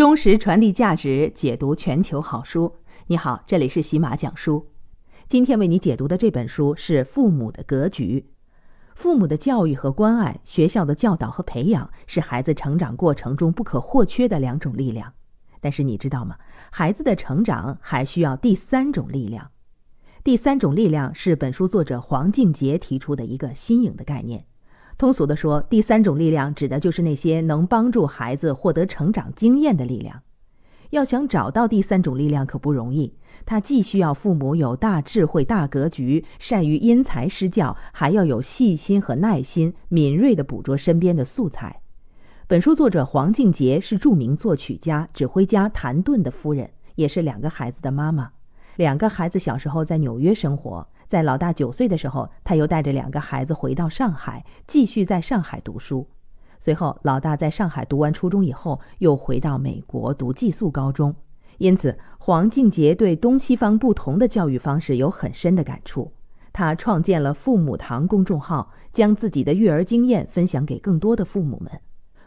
忠实传递价值，解读全球好书。你好，这里是喜马讲书。今天为你解读的这本书是《父母的格局》。父母的教育和关爱，学校的教导和培养，是孩子成长过程中不可或缺的两种力量。但是你知道吗？孩子的成长还需要第三种力量。第三种力量是本书作者黄静杰提出的一个新颖的概念。通俗地说，第三种力量指的就是那些能帮助孩子获得成长经验的力量。要想找到第三种力量可不容易，它既需要父母有大智慧、大格局，善于因材施教，还要有细心和耐心，敏锐地捕捉身边的素材。本书作者黄静杰是著名作曲家、指挥家谭盾的夫人，也是两个孩子的妈妈。两个孩子小时候在纽约生活，在老大九岁的时候，他又带着两个孩子回到上海，继续在上海读书。随后，老大在上海读完初中以后，又回到美国读寄宿高中。因此，黄静杰对东西方不同的教育方式有很深的感触。他创建了“父母堂”公众号，将自己的育儿经验分享给更多的父母们。《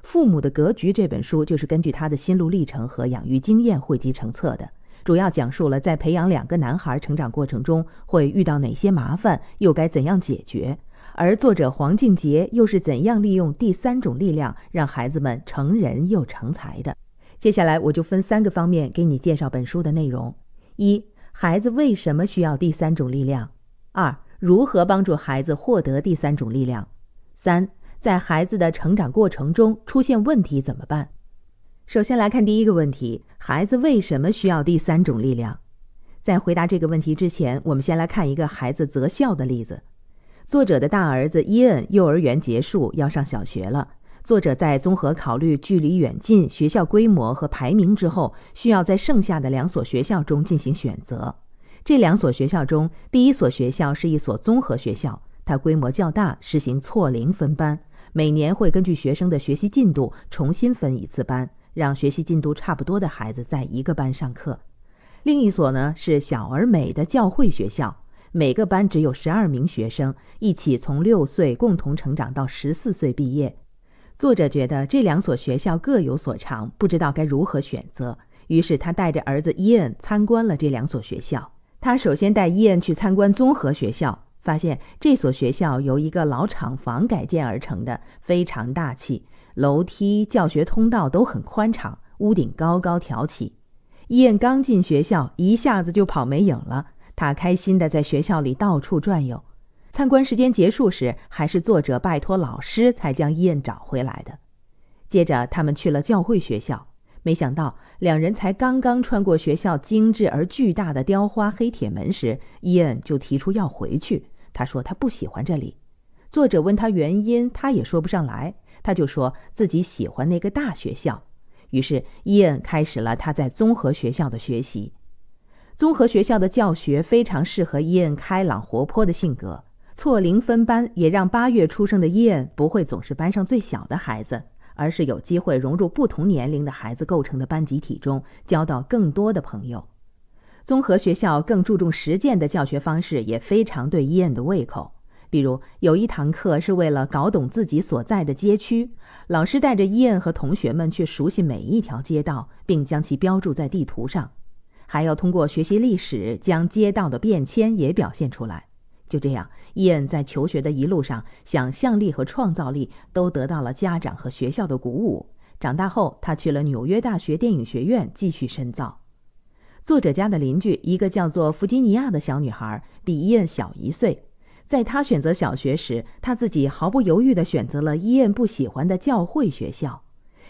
父母的格局》这本书就是根据他的心路历程和养育经验汇集成册的。主要讲述了在培养两个男孩成长过程中会遇到哪些麻烦，又该怎样解决。而作者黄静杰又是怎样利用第三种力量让孩子们成人又成才的？接下来我就分三个方面给你介绍本书的内容：一、孩子为什么需要第三种力量；二、如何帮助孩子获得第三种力量；三、在孩子的成长过程中出现问题怎么办？首先来看第一个问题：孩子为什么需要第三种力量？在回答这个问题之前，我们先来看一个孩子择校的例子。作者的大儿子伊恩幼儿园结束要上小学了。作者在综合考虑距离远近、学校规模和排名之后，需要在剩下的两所学校中进行选择。这两所学校中，第一所学校是一所综合学校，它规模较大，实行错龄分班，每年会根据学生的学习进度重新分一次班。让学习进度差不多的孩子在一个班上课，另一所呢是小而美的教会学校，每个班只有十二名学生，一起从六岁共同成长到十四岁毕业。作者觉得这两所学校各有所长，不知道该如何选择，于是他带着儿子伊恩参观了这两所学校。他首先带伊恩去参观综合学校，发现这所学校由一个老厂房改建而成的，非常大气。楼梯、教学通道都很宽敞，屋顶高高挑起。伊恩刚进学校，一下子就跑没影了。他开心地在学校里到处转悠。参观时间结束时，还是作者拜托老师才将伊恩找回来的。接着，他们去了教会学校。没想到，两人才刚刚穿过学校精致而巨大的雕花黑铁门时，伊恩就提出要回去。他说他不喜欢这里。作者问他原因，他也说不上来。他就说自己喜欢那个大学校，于是伊恩开始了他在综合学校的学习。综合学校的教学非常适合伊恩开朗活泼的性格，错龄分班也让八月出生的伊恩不会总是班上最小的孩子，而是有机会融入不同年龄的孩子构成的班集体中，交到更多的朋友。综合学校更注重实践的教学方式也非常对伊恩的胃口。比如有一堂课是为了搞懂自己所在的街区，老师带着伊恩和同学们去熟悉每一条街道，并将其标注在地图上，还要通过学习历史，将街道的变迁也表现出来。就这样，伊恩在求学的一路上，想象力和创造力都得到了家长和学校的鼓舞。长大后，他去了纽约大学电影学院继续深造。作者家的邻居，一个叫做弗吉尼亚的小女孩，比伊恩小一岁。在她选择小学时，她自己毫不犹豫地选择了伊恩不喜欢的教会学校，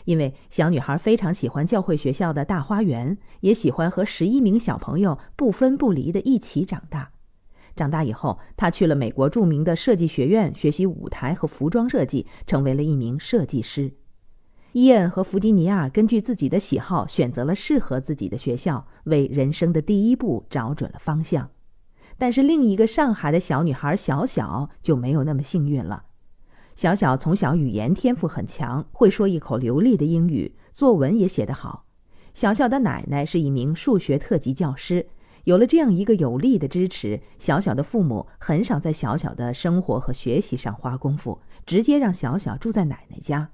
因为小女孩非常喜欢教会学校的大花园，也喜欢和十一名小朋友不分不离地一起长大。长大以后，她去了美国著名的设计学院学习舞台和服装设计，成为了一名设计师。伊恩和弗吉尼亚根据自己的喜好选择了适合自己的学校，为人生的第一步找准了方向。但是另一个上海的小女孩小小就没有那么幸运了。小小从小语言天赋很强，会说一口流利的英语，作文也写得好。小小的奶奶是一名数学特级教师，有了这样一个有力的支持，小小的父母很少在小小的生活和学习上花功夫，直接让小小住在奶奶家。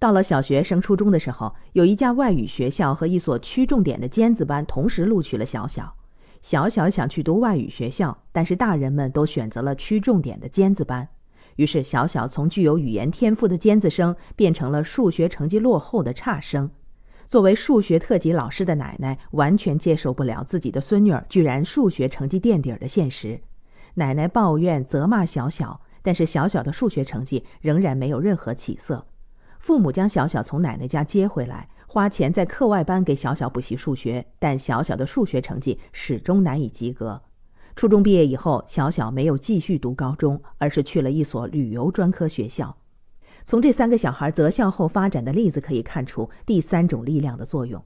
到了小学升初中的时候，有一家外语学校和一所区重点的尖子班同时录取了小小。小小想去读外语学校，但是大人们都选择了区重点的尖子班，于是小小从具有语言天赋的尖子生变成了数学成绩落后的差生。作为数学特级老师的奶奶，完全接受不了自己的孙女儿居然数学成绩垫底的现实。奶奶抱怨、责骂小小，但是小小的数学成绩仍然没有任何起色。父母将小小从奶奶家接回来。花钱在课外班给小小补习数学，但小小的数学成绩始终难以及格。初中毕业以后，小小没有继续读高中，而是去了一所旅游专科学校。从这三个小孩择校后发展的例子可以看出，第三种力量的作用。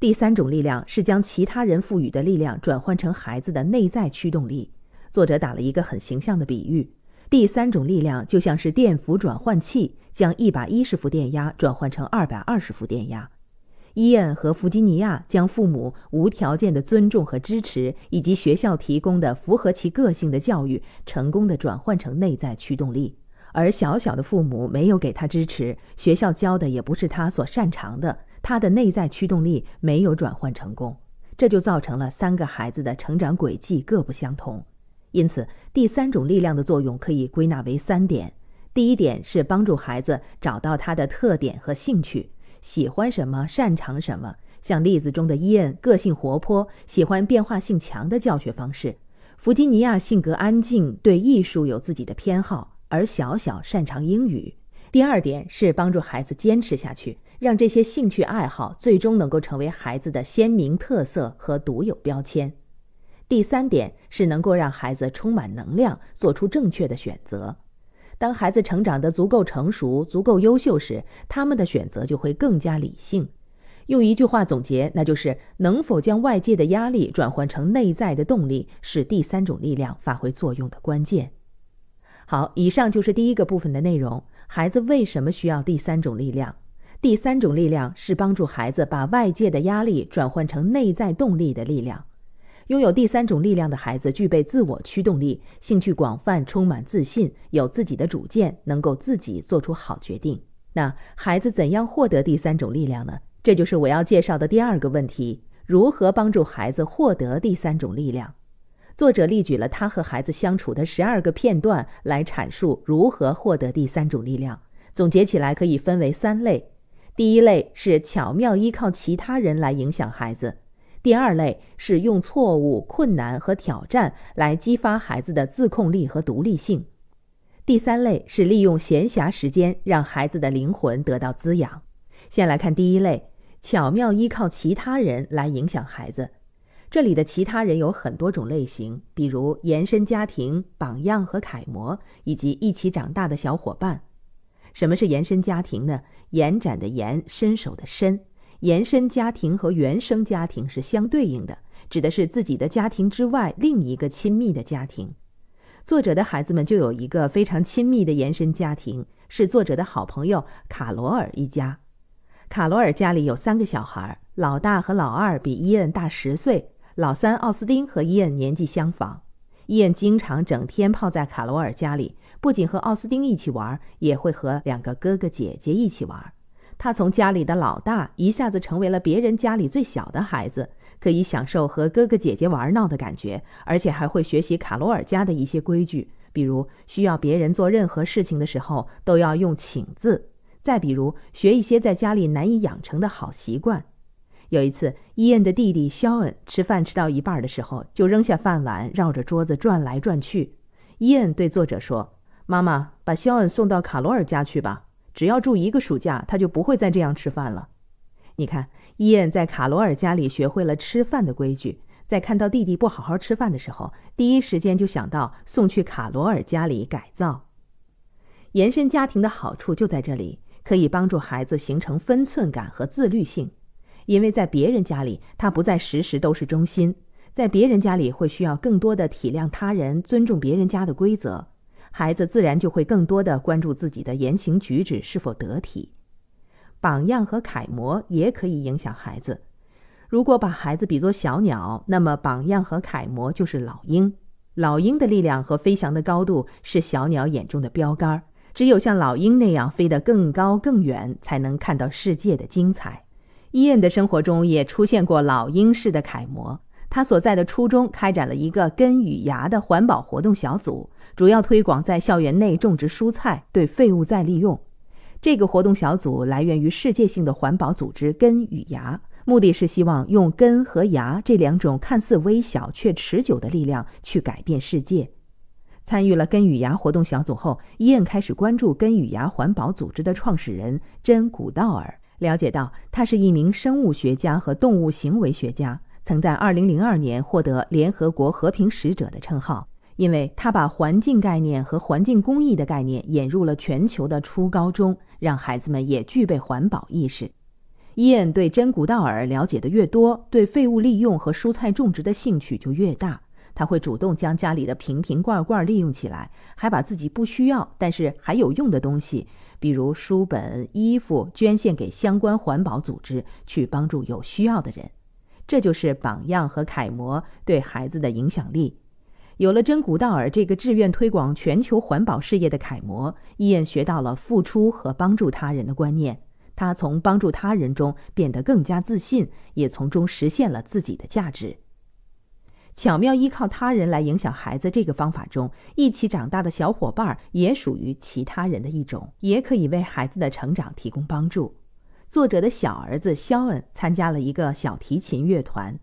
第三种力量是将其他人赋予的力量转换成孩子的内在驱动力。作者打了一个很形象的比喻：第三种力量就像是电伏转换器。将一百一十伏电压转换成二百二十伏电压。伊恩和弗吉尼亚将父母无条件的尊重和支持，以及学校提供的符合其个性的教育，成功的转换成内在驱动力。而小小的父母没有给他支持，学校教的也不是他所擅长的，他的内在驱动力没有转换成功，这就造成了三个孩子的成长轨迹各不相同。因此，第三种力量的作用可以归纳为三点。第一点是帮助孩子找到他的特点和兴趣，喜欢什么，擅长什么。像例子中的伊恩，个性活泼，喜欢变化性强的教学方式；弗吉尼亚性格安静，对艺术有自己的偏好；而小小擅长英语。第二点是帮助孩子坚持下去，让这些兴趣爱好最终能够成为孩子的鲜明特色和独有标签。第三点是能够让孩子充满能量，做出正确的选择。当孩子成长得足够成熟、足够优秀时，他们的选择就会更加理性。用一句话总结，那就是能否将外界的压力转换成内在的动力，是第三种力量发挥作用的关键。好，以上就是第一个部分的内容。孩子为什么需要第三种力量？第三种力量是帮助孩子把外界的压力转换成内在动力的力量。拥有第三种力量的孩子，具备自我驱动力，兴趣广泛，充满自信，有自己的主见，能够自己做出好决定。那孩子怎样获得第三种力量呢？这就是我要介绍的第二个问题：如何帮助孩子获得第三种力量？作者列举了他和孩子相处的十二个片段来阐述如何获得第三种力量。总结起来可以分为三类：第一类是巧妙依靠其他人来影响孩子。第二类是用错误、困难和挑战来激发孩子的自控力和独立性。第三类是利用闲暇时间让孩子的灵魂得到滋养。先来看第一类，巧妙依靠其他人来影响孩子。这里的其他人有很多种类型，比如延伸家庭、榜样和楷模，以及一起长大的小伙伴。什么是延伸家庭呢？延展的延，伸手的伸。延伸家庭和原生家庭是相对应的，指的是自己的家庭之外另一个亲密的家庭。作者的孩子们就有一个非常亲密的延伸家庭，是作者的好朋友卡罗尔一家。卡罗尔家里有三个小孩，老大和老二比伊恩大十岁，老三奥斯丁和伊恩年纪相仿。伊恩经常整天泡在卡罗尔家里，不仅和奥斯丁一起玩，也会和两个哥哥姐姐一起玩。他从家里的老大一下子成为了别人家里最小的孩子，可以享受和哥哥姐姐玩闹的感觉，而且还会学习卡罗尔家的一些规矩，比如需要别人做任何事情的时候都要用请字；再比如学一些在家里难以养成的好习惯。有一次，伊恩的弟弟肖恩吃饭吃到一半的时候，就扔下饭碗，绕着桌子转来转去。伊恩对作者说：“妈妈，把肖恩送到卡罗尔家去吧。”只要住一个暑假，他就不会再这样吃饭了。你看，伊恩在卡罗尔家里学会了吃饭的规矩，在看到弟弟不好好吃饭的时候，第一时间就想到送去卡罗尔家里改造。延伸家庭的好处就在这里，可以帮助孩子形成分寸感和自律性，因为在别人家里，他不再时时都是中心，在别人家里会需要更多的体谅他人，尊重别人家的规则。孩子自然就会更多的关注自己的言行举止是否得体。榜样和楷模也可以影响孩子。如果把孩子比作小鸟，那么榜样和楷模就是老鹰。老鹰的力量和飞翔的高度是小鸟眼中的标杆只有像老鹰那样飞得更高更远，才能看到世界的精彩。伊恩的生活中也出现过老鹰式的楷模。他所在的初中开展了一个“根与芽”的环保活动小组，主要推广在校园内种植蔬菜、对废物再利用。这个活动小组来源于世界性的环保组织“根与芽”，目的是希望用根和芽这两种看似微小却持久的力量去改变世界。参与了“根与芽”活动小组后，伊恩开始关注“根与芽”环保组织的创始人珍·古道尔，了解到他是一名生物学家和动物行为学家。曾在二零零二年获得联合国和平使者的称号，因为他把环境概念和环境公益的概念引入了全球的初高中，让孩子们也具备环保意识。伊恩对真古道尔了解的越多，对废物利用和蔬菜种植的兴趣就越大。他会主动将家里的瓶瓶罐罐利用起来，还把自己不需要但是还有用的东西，比如书本、衣服，捐献给相关环保组织，去帮助有需要的人。这就是榜样和楷模对孩子的影响力。有了真古道尔这个志愿推广全球环保事业的楷模，伊恩学到了付出和帮助他人的观念。他从帮助他人中变得更加自信，也从中实现了自己的价值。巧妙依靠他人来影响孩子这个方法中，一起长大的小伙伴也属于其他人的一种，也可以为孩子的成长提供帮助。作者的小儿子肖恩参加了一个小提琴乐团，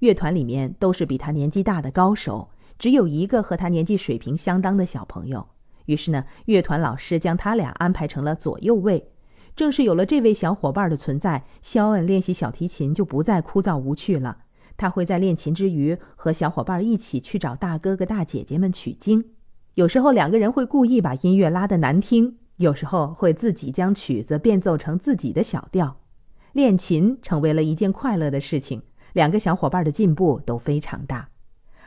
乐团里面都是比他年纪大的高手，只有一个和他年纪水平相当的小朋友。于是呢，乐团老师将他俩安排成了左右位。正是有了这位小伙伴的存在，肖恩练习小提琴就不再枯燥无趣了。他会在练琴之余和小伙伴一起去找大哥哥大姐姐们取经，有时候两个人会故意把音乐拉得难听。有时候会自己将曲子变奏成自己的小调，练琴成为了一件快乐的事情。两个小伙伴的进步都非常大。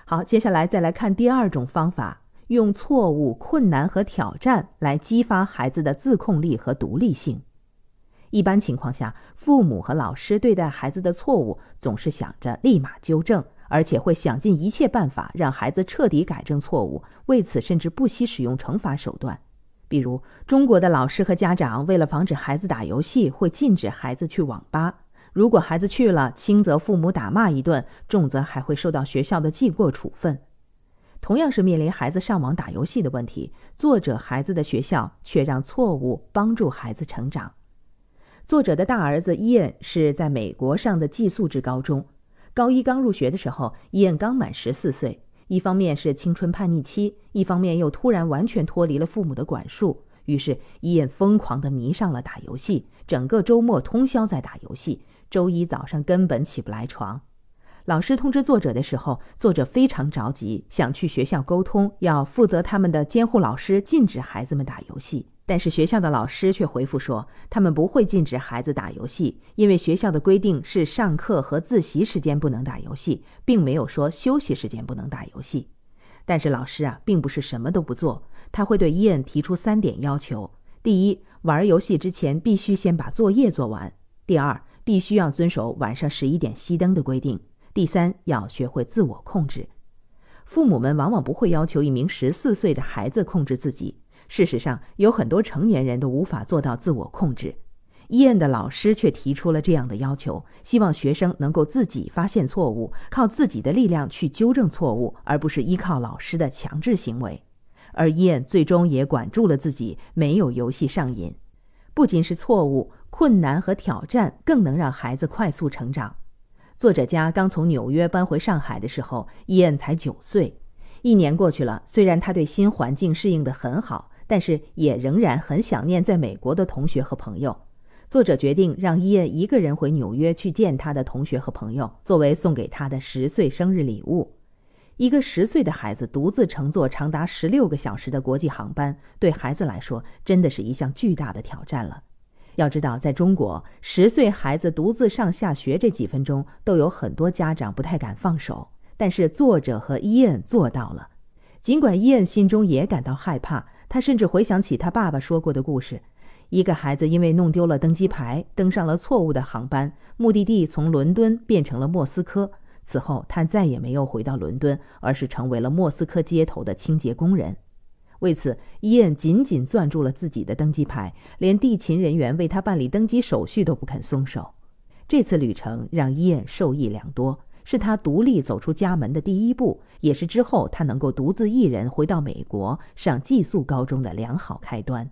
好，接下来再来看第二种方法，用错误、困难和挑战来激发孩子的自控力和独立性。一般情况下，父母和老师对待孩子的错误总是想着立马纠正，而且会想尽一切办法让孩子彻底改正错误，为此甚至不惜使用惩罚手段。比如，中国的老师和家长为了防止孩子打游戏，会禁止孩子去网吧。如果孩子去了，轻则父母打骂一顿，重则还会受到学校的记过处分。同样是面临孩子上网打游戏的问题，作者孩子的学校却让错误帮助孩子成长。作者的大儿子伊恩是在美国上的寄宿制高中，高一刚入学的时候，伊恩刚满十四岁。一方面是青春叛逆期，一方面又突然完全脱离了父母的管束，于是伊恩疯狂的迷上了打游戏，整个周末通宵在打游戏，周一早上根本起不来床。老师通知作者的时候，作者非常着急，想去学校沟通，要负责他们的监护老师禁止孩子们打游戏。但是学校的老师却回复说，他们不会禁止孩子打游戏，因为学校的规定是上课和自习时间不能打游戏，并没有说休息时间不能打游戏。但是老师啊，并不是什么都不做，他会对伊恩提出三点要求：第一，玩游戏之前必须先把作业做完；第二，必须要遵守晚上十一点熄灯的规定；第三，要学会自我控制。父母们往往不会要求一名十四岁的孩子控制自己。事实上，有很多成年人都无法做到自我控制。伊恩的老师却提出了这样的要求，希望学生能够自己发现错误，靠自己的力量去纠正错误，而不是依靠老师的强制行为。而伊恩最终也管住了自己，没有游戏上瘾。不仅是错误、困难和挑战，更能让孩子快速成长。作者家刚从纽约搬回上海的时候，伊恩才九岁。一年过去了，虽然他对新环境适应得很好。但是也仍然很想念在美国的同学和朋友。作者决定让伊恩一个人回纽约去见他的同学和朋友，作为送给他的十岁生日礼物。一个十岁的孩子独自乘坐长达十六个小时的国际航班，对孩子来说真的是一项巨大的挑战了。要知道，在中国，十岁孩子独自上下学这几分钟，都有很多家长不太敢放手。但是作者和伊恩做到了，尽管伊恩心中也感到害怕。他甚至回想起他爸爸说过的故事：一个孩子因为弄丢了登机牌，登上了错误的航班，目的地从伦敦变成了莫斯科。此后，他再也没有回到伦敦，而是成为了莫斯科街头的清洁工人。为此，伊恩紧紧攥住了自己的登机牌，连地勤人员为他办理登机手续都不肯松手。这次旅程让伊恩受益良多。是他独立走出家门的第一步，也是之后他能够独自一人回到美国上寄宿高中的良好开端。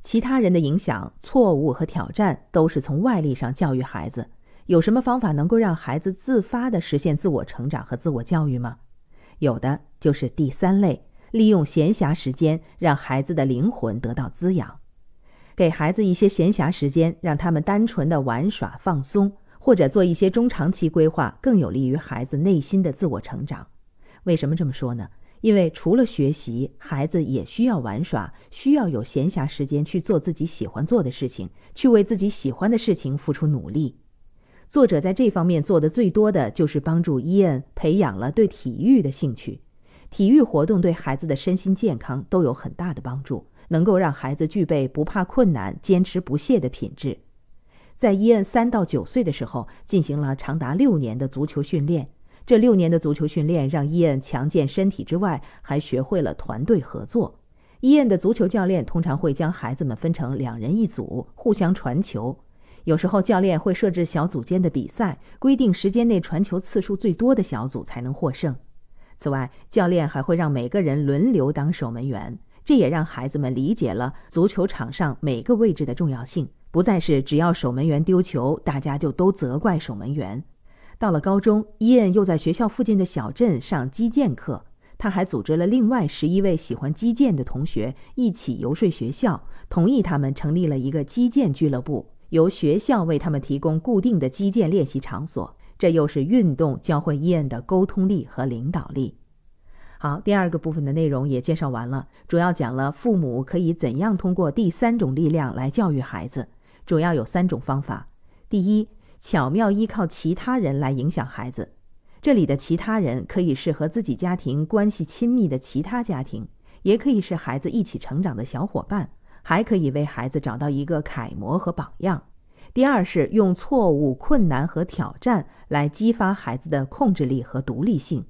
其他人的影响、错误和挑战都是从外力上教育孩子。有什么方法能够让孩子自发地实现自我成长和自我教育吗？有的，就是第三类，利用闲暇时间让孩子的灵魂得到滋养，给孩子一些闲暇时间，让他们单纯的玩耍放松。或者做一些中长期规划，更有利于孩子内心的自我成长。为什么这么说呢？因为除了学习，孩子也需要玩耍，需要有闲暇时间去做自己喜欢做的事情，去为自己喜欢的事情付出努力。作者在这方面做的最多的就是帮助伊恩培养了对体育的兴趣。体育活动对孩子的身心健康都有很大的帮助，能够让孩子具备不怕困难、坚持不懈的品质。在伊恩三到九岁的时候，进行了长达六年的足球训练。这六年的足球训练让伊恩强健身体之外，还学会了团队合作。伊恩的足球教练通常会将孩子们分成两人一组，互相传球。有时候，教练会设置小组间的比赛，规定时间内传球次数最多的小组才能获胜。此外，教练还会让每个人轮流当守门员，这也让孩子们理解了足球场上每个位置的重要性。不再是只要守门员丢球，大家就都责怪守门员。到了高中，伊恩又在学校附近的小镇上击剑课，他还组织了另外十一位喜欢击剑的同学一起游说学校，同意他们成立了一个击剑俱乐部，由学校为他们提供固定的击剑练习场所。这又是运动教会伊恩的沟通力和领导力。好，第二个部分的内容也介绍完了，主要讲了父母可以怎样通过第三种力量来教育孩子。主要有三种方法：第一，巧妙依靠其他人来影响孩子，这里的其他人可以是和自己家庭关系亲密的其他家庭，也可以是孩子一起成长的小伙伴，还可以为孩子找到一个楷模和榜样。第二是用错误、困难和挑战来激发孩子的控制力和独立性，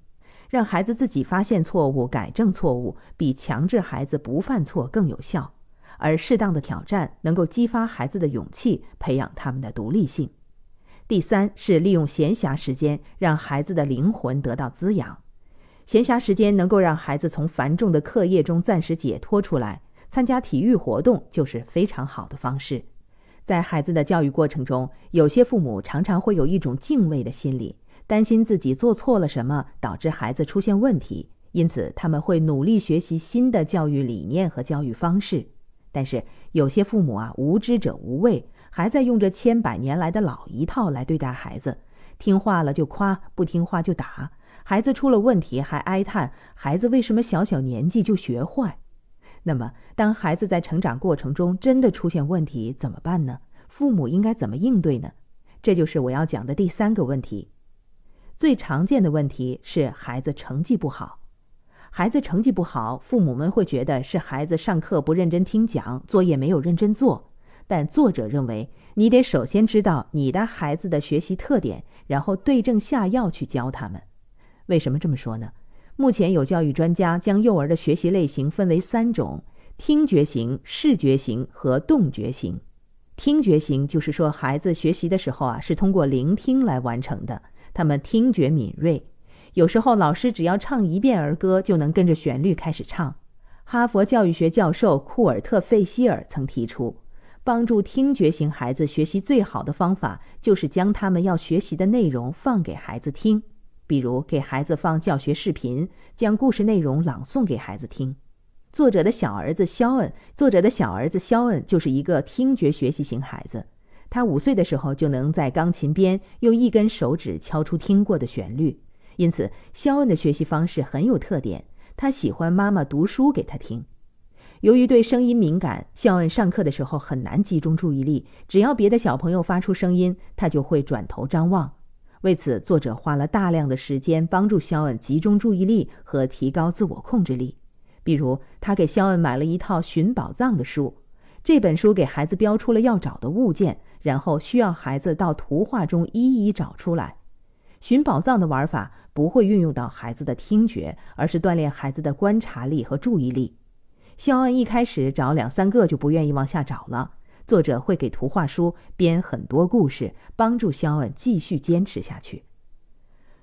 让孩子自己发现错误、改正错误，比强制孩子不犯错更有效。而适当的挑战能够激发孩子的勇气，培养他们的独立性。第三是利用闲暇时间，让孩子的灵魂得到滋养。闲暇时间能够让孩子从繁重的课业中暂时解脱出来，参加体育活动就是非常好的方式。在孩子的教育过程中，有些父母常常会有一种敬畏的心理，担心自己做错了什么导致孩子出现问题，因此他们会努力学习新的教育理念和教育方式。但是有些父母啊，无知者无畏，还在用着千百年来的老一套来对待孩子，听话了就夸，不听话就打。孩子出了问题还哀叹孩子为什么小小年纪就学坏。那么，当孩子在成长过程中真的出现问题怎么办呢？父母应该怎么应对呢？这就是我要讲的第三个问题。最常见的问题是孩子成绩不好。孩子成绩不好，父母们会觉得是孩子上课不认真听讲，作业没有认真做。但作者认为，你得首先知道你的孩子的学习特点，然后对症下药去教他们。为什么这么说呢？目前有教育专家将幼儿的学习类型分为三种：听觉型、视觉型和动觉型。听觉型就是说，孩子学习的时候啊，是通过聆听来完成的，他们听觉敏锐。有时候，老师只要唱一遍儿歌，就能跟着旋律开始唱。哈佛教育学教授库尔特·费希尔曾提出，帮助听觉型孩子学习最好的方法就是将他们要学习的内容放给孩子听，比如给孩子放教学视频，将故事内容朗诵给孩子听。作者的小儿子肖恩，作者的小儿子肖恩就是一个听觉学习型孩子，他五岁的时候就能在钢琴边用一根手指敲出听过的旋律。因此，肖恩的学习方式很有特点。他喜欢妈妈读书给他听。由于对声音敏感，肖恩上课的时候很难集中注意力。只要别的小朋友发出声音，他就会转头张望。为此，作者花了大量的时间帮助肖恩集中注意力和提高自我控制力。比如，他给肖恩买了一套寻宝藏的书。这本书给孩子标出了要找的物件，然后需要孩子到图画中一一找出来。寻宝藏的玩法不会运用到孩子的听觉，而是锻炼孩子的观察力和注意力。肖恩一开始找两三个就不愿意往下找了。作者会给图画书编很多故事，帮助肖恩继续坚持下去。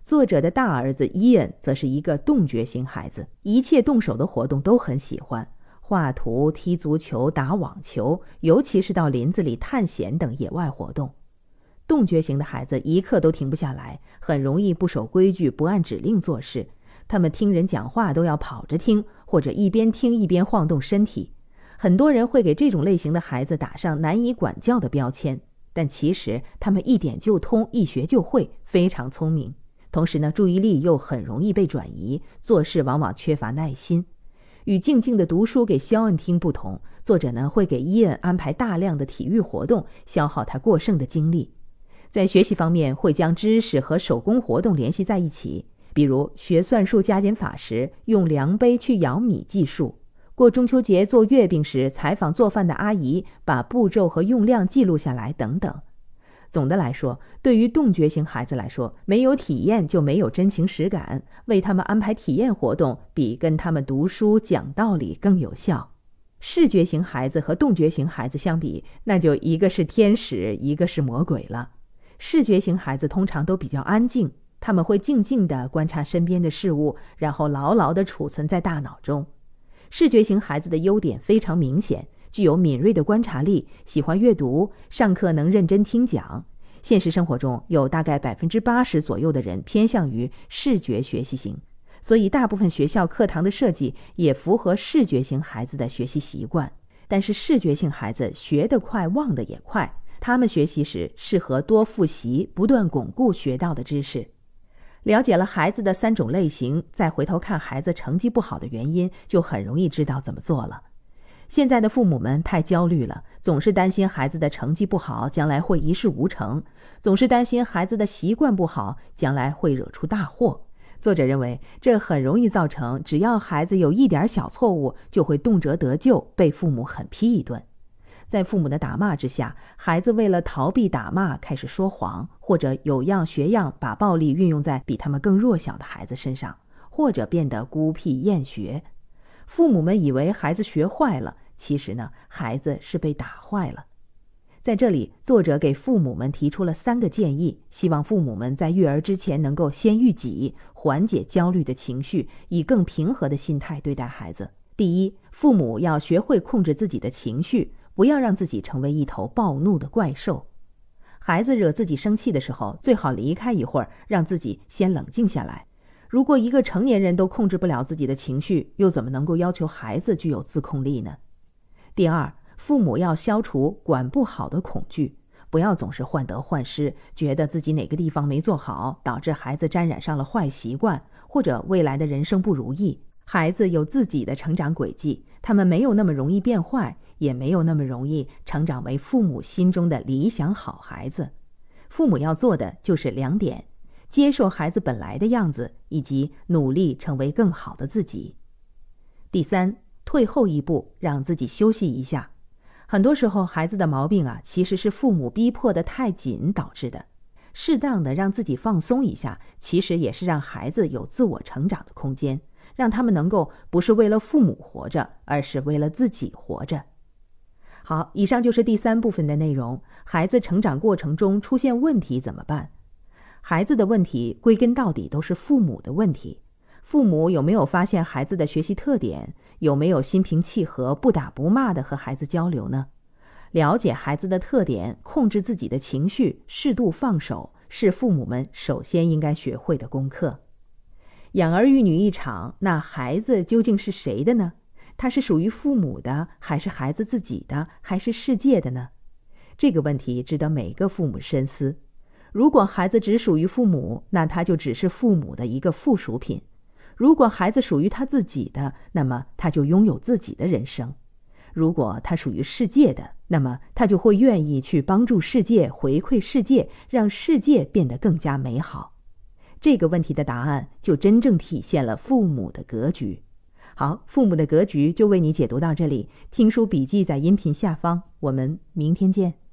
作者的大儿子伊恩则是一个动觉型孩子，一切动手的活动都很喜欢，画图、踢足球、打网球，尤其是到林子里探险等野外活动。动觉型的孩子一刻都停不下来，很容易不守规矩、不按指令做事。他们听人讲话都要跑着听，或者一边听一边晃动身体。很多人会给这种类型的孩子打上难以管教的标签，但其实他们一点就通，一学就会，非常聪明。同时呢，注意力又很容易被转移，做事往往缺乏耐心。与静静的读书给肖恩听不同，作者呢会给伊恩安排大量的体育活动，消耗他过剩的精力。在学习方面，会将知识和手工活动联系在一起，比如学算术加减法时用量杯去舀米计数，过中秋节做月饼时采访做饭的阿姨，把步骤和用量记录下来等等。总的来说，对于动觉型孩子来说，没有体验就没有真情实感，为他们安排体验活动比跟他们读书讲道理更有效。视觉型孩子和动觉型孩子相比，那就一个是天使，一个是魔鬼了。视觉型孩子通常都比较安静，他们会静静地观察身边的事物，然后牢牢地储存在大脑中。视觉型孩子的优点非常明显，具有敏锐的观察力，喜欢阅读，上课能认真听讲。现实生活中，有大概百分之八十左右的人偏向于视觉学习型，所以大部分学校课堂的设计也符合视觉型孩子的学习习惯。但是，视觉性孩子学得快，忘得也快。他们学习时适合多复习，不断巩固学到的知识。了解了孩子的三种类型，再回头看孩子成绩不好的原因，就很容易知道怎么做了。现在的父母们太焦虑了，总是担心孩子的成绩不好，将来会一事无成；总是担心孩子的习惯不好，将来会惹出大祸。作者认为，这很容易造成，只要孩子有一点小错误，就会动辄得咎，被父母狠批一顿。在父母的打骂之下，孩子为了逃避打骂，开始说谎，或者有样学样把暴力运用在比他们更弱小的孩子身上，或者变得孤僻厌学。父母们以为孩子学坏了，其实呢，孩子是被打坏了。在这里，作者给父母们提出了三个建议，希望父母们在育儿之前能够先育己，缓解焦虑的情绪，以更平和的心态对待孩子。第一，父母要学会控制自己的情绪。不要让自己成为一头暴怒的怪兽。孩子惹自己生气的时候，最好离开一会儿，让自己先冷静下来。如果一个成年人都控制不了自己的情绪，又怎么能够要求孩子具有自控力呢？第二，父母要消除管不好的恐惧，不要总是患得患失，觉得自己哪个地方没做好，导致孩子沾染上了坏习惯或者未来的人生不如意。孩子有自己的成长轨迹，他们没有那么容易变坏。也没有那么容易成长为父母心中的理想好孩子，父母要做的就是两点：接受孩子本来的样子，以及努力成为更好的自己。第三，退后一步，让自己休息一下。很多时候，孩子的毛病啊，其实是父母逼迫的太紧导致的。适当的让自己放松一下，其实也是让孩子有自我成长的空间，让他们能够不是为了父母活着，而是为了自己活着。好，以上就是第三部分的内容。孩子成长过程中出现问题怎么办？孩子的问题归根到底都是父母的问题。父母有没有发现孩子的学习特点？有没有心平气和、不打不骂的和孩子交流呢？了解孩子的特点，控制自己的情绪，适度放手，是父母们首先应该学会的功课。养儿育女一场，那孩子究竟是谁的呢？他是属于父母的，还是孩子自己的，还是世界的呢？这个问题值得每个父母深思。如果孩子只属于父母，那他就只是父母的一个附属品；如果孩子属于他自己的，那么他就拥有自己的人生；如果他属于世界的，那么他就会愿意去帮助世界，回馈世界，让世界变得更加美好。这个问题的答案，就真正体现了父母的格局。好，父母的格局就为你解读到这里。听书笔记在音频下方，我们明天见。